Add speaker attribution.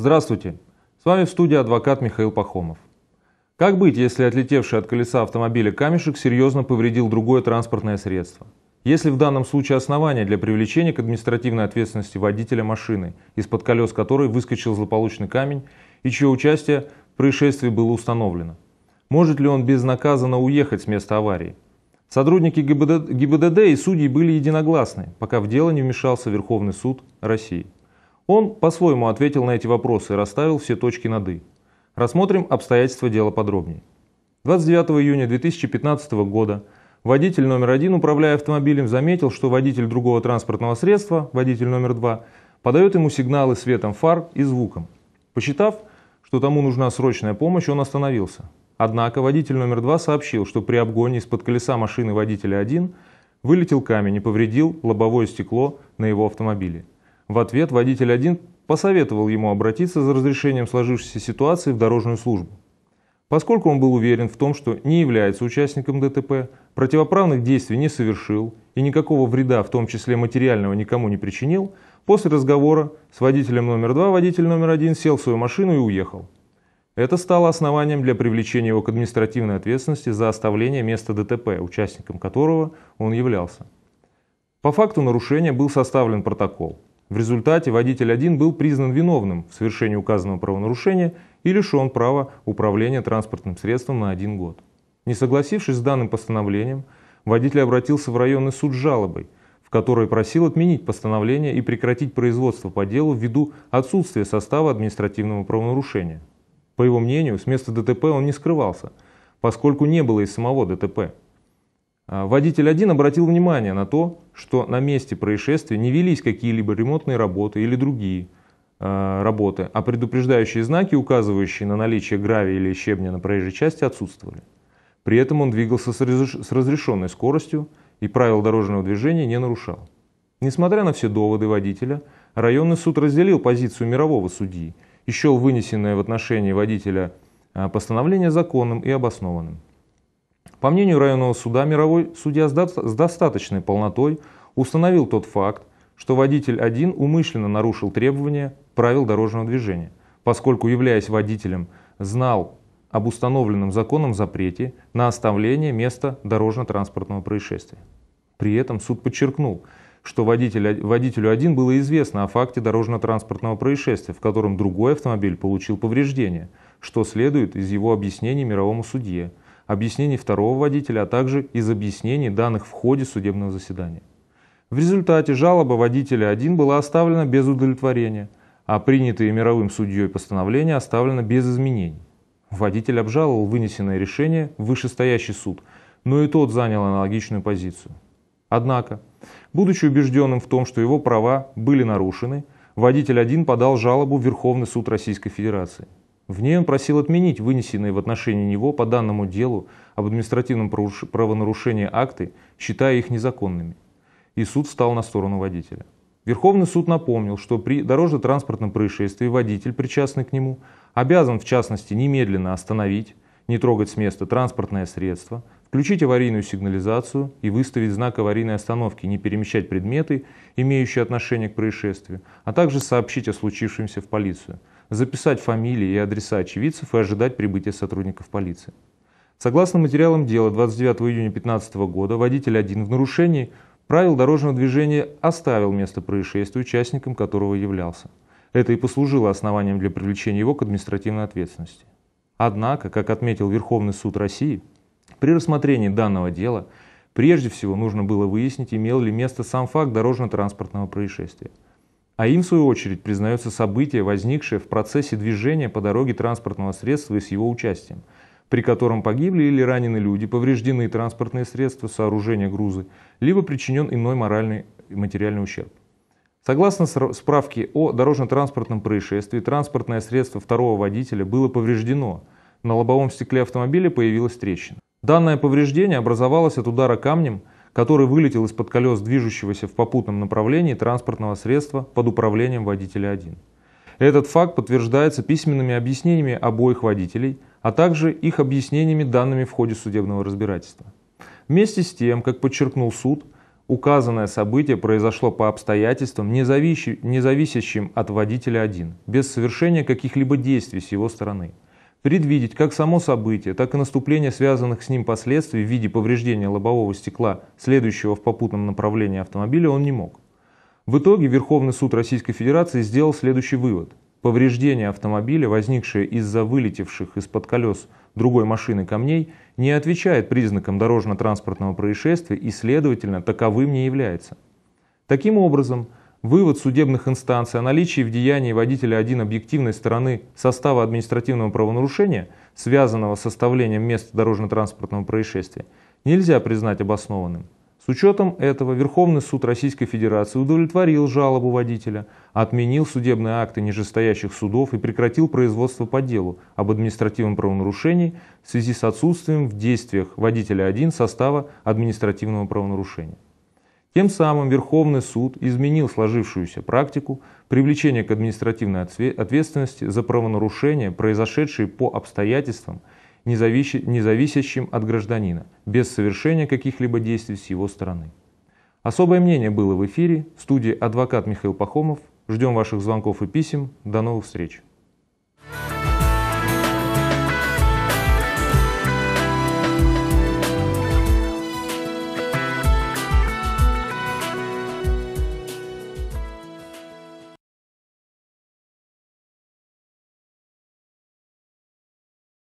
Speaker 1: Здравствуйте! С вами в студии адвокат Михаил Пахомов. Как быть, если отлетевший от колеса автомобиля камешек серьезно повредил другое транспортное средство? Если в данном случае основания для привлечения к административной ответственности водителя машины, из-под колес которой выскочил злополучный камень и чье участие в происшествии было установлено? Может ли он безнаказанно уехать с места аварии? Сотрудники ГИБДД и судьи были единогласны, пока в дело не вмешался Верховный суд России. Он по-своему ответил на эти вопросы и расставил все точки над «и». Рассмотрим обстоятельства дела подробнее. 29 июня 2015 года водитель номер один, управляя автомобилем, заметил, что водитель другого транспортного средства, водитель номер два, подает ему сигналы светом фар и звуком. Посчитав, что тому нужна срочная помощь, он остановился. Однако водитель номер два сообщил, что при обгоне из-под колеса машины водителя один вылетел камень и повредил лобовое стекло на его автомобиле. В ответ водитель один посоветовал ему обратиться за разрешением сложившейся ситуации в дорожную службу. Поскольку он был уверен в том, что не является участником ДТП, противоправных действий не совершил и никакого вреда, в том числе материального, никому не причинил, после разговора с водителем номер два водитель номер один сел в свою машину и уехал. Это стало основанием для привлечения его к административной ответственности за оставление места ДТП, участником которого он являлся. По факту нарушения был составлен протокол – в результате водитель 1 был признан виновным в совершении указанного правонарушения и лишен права управления транспортным средством на один год. Не согласившись с данным постановлением, водитель обратился в районный суд с жалобой, в которой просил отменить постановление и прекратить производство по делу ввиду отсутствия состава административного правонарушения. По его мнению, с места ДТП он не скрывался, поскольку не было и самого ДТП. А, водитель один обратил внимание на то, что на месте происшествия не велись какие-либо ремонтные работы или другие э, работы, а предупреждающие знаки, указывающие на наличие гравия или щебня на проезжей части, отсутствовали. При этом он двигался с, с разрешенной скоростью и правил дорожного движения не нарушал. Несмотря на все доводы водителя, районный суд разделил позицию мирового судьи и счел вынесенное в отношении водителя э, постановление законным и обоснованным. По мнению районного суда, мировой судья с достаточной полнотой установил тот факт, что водитель один умышленно нарушил требования правил дорожного движения, поскольку, являясь водителем, знал об установленном законом запрете на оставление места дорожно-транспортного происшествия. При этом суд подчеркнул, что водитель, водителю один было известно о факте дорожно-транспортного происшествия, в котором другой автомобиль получил повреждения, что следует из его объяснений мировому судье, объяснений второго водителя, а также из объяснений, данных в ходе судебного заседания. В результате жалоба водителя 1 была оставлена без удовлетворения, а принятые мировым судьей постановления оставлено без изменений. Водитель обжаловал вынесенное решение в вышестоящий суд, но и тот занял аналогичную позицию. Однако, будучи убежденным в том, что его права были нарушены, водитель 1 подал жалобу в Верховный суд Российской Федерации. В ней он просил отменить вынесенные в отношении него по данному делу об административном правонарушении акты, считая их незаконными. И суд встал на сторону водителя. Верховный суд напомнил, что при дорожно-транспортном происшествии водитель, причастный к нему, обязан в частности немедленно остановить, не трогать с места транспортное средство, включить аварийную сигнализацию и выставить знак аварийной остановки, не перемещать предметы, имеющие отношение к происшествию, а также сообщить о случившемся в полицию – записать фамилии и адреса очевидцев и ожидать прибытия сотрудников полиции. Согласно материалам дела 29 июня 2015 года водитель один в нарушении правил дорожного движения оставил место происшествия, участником которого являлся. Это и послужило основанием для привлечения его к административной ответственности. Однако, как отметил Верховный суд России, при рассмотрении данного дела прежде всего нужно было выяснить, имел ли место сам факт дорожно-транспортного происшествия – а им, в свою очередь, признается событие, возникшее в процессе движения по дороге транспортного средства и с его участием, при котором погибли или ранены люди, повреждены транспортные средства, сооружения, грузы, либо причинен иной моральный и материальный ущерб. Согласно справке о дорожно-транспортном происшествии, транспортное средство второго водителя было повреждено, на лобовом стекле автомобиля появилась трещина. Данное повреждение образовалось от удара камнем – который вылетел из-под колес движущегося в попутном направлении транспортного средства под управлением водителя 1. Этот факт подтверждается письменными объяснениями обоих водителей, а также их объяснениями данными в ходе судебного разбирательства. Вместе с тем, как подчеркнул суд, указанное событие произошло по обстоятельствам, не зависящим от водителя 1, без совершения каких-либо действий с его стороны – предвидеть как само событие, так и наступление связанных с ним последствий в виде повреждения лобового стекла, следующего в попутном направлении автомобиля, он не мог. В итоге Верховный суд Российской Федерации сделал следующий вывод. Повреждения автомобиля, возникшие из-за вылетевших из-под колес другой машины камней, не отвечает признакам дорожно-транспортного происшествия и, следовательно, таковым не является. Таким образом, Вывод судебных инстанций о наличии в деянии водителя один объективной стороны состава административного правонарушения, связанного с составлением места дорожно-транспортного происшествия, нельзя признать обоснованным. С учетом этого Верховный суд Российской Федерации удовлетворил жалобу водителя, отменил судебные акты нижестоящих судов и прекратил производство по делу об административном правонарушении в связи с отсутствием в действиях водителя 1 состава административного правонарушения. Тем самым Верховный суд изменил сложившуюся практику привлечения к административной ответственности за правонарушения, произошедшие по обстоятельствам, независящим от гражданина, без совершения каких-либо действий с его стороны. Особое мнение было в эфире. В студии адвокат Михаил Пахомов. Ждем ваших звонков и писем. До новых встреч.